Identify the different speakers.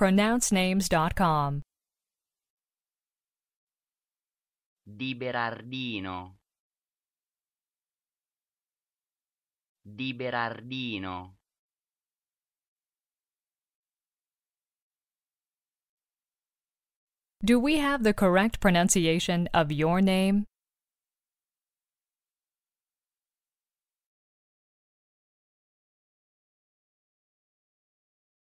Speaker 1: pronouncenames.com.
Speaker 2: Di Berardino. Di Berardino.
Speaker 1: Do we have the correct pronunciation of your name?